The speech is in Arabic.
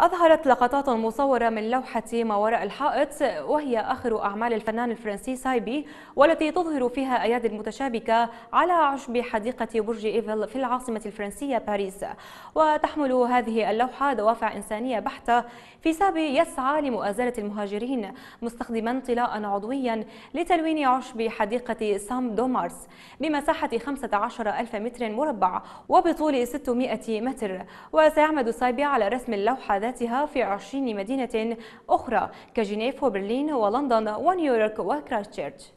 أظهرت لقطات مصورة من لوحة ما وراء الحائط وهي آخر أعمال الفنان الفرنسي سايبي والتي تظهر فيها أيادي متشابكة على عشب حديقة برج إيفل في العاصمة الفرنسية باريس وتحمل هذه اللوحة دوافع إنسانية بحتة في سابي يسعى لمؤازرة المهاجرين مستخدما طلاء عضويا لتلوين عشب حديقة سام دومارس بمساحة 15 ألف متر مربع وبطول 600 متر وسيعمد سايبي على رسم اللوحة عاداتها في 20 مدينة أخرى كجنيف وبرلين ولندن ونيويورك وكرايستشيرش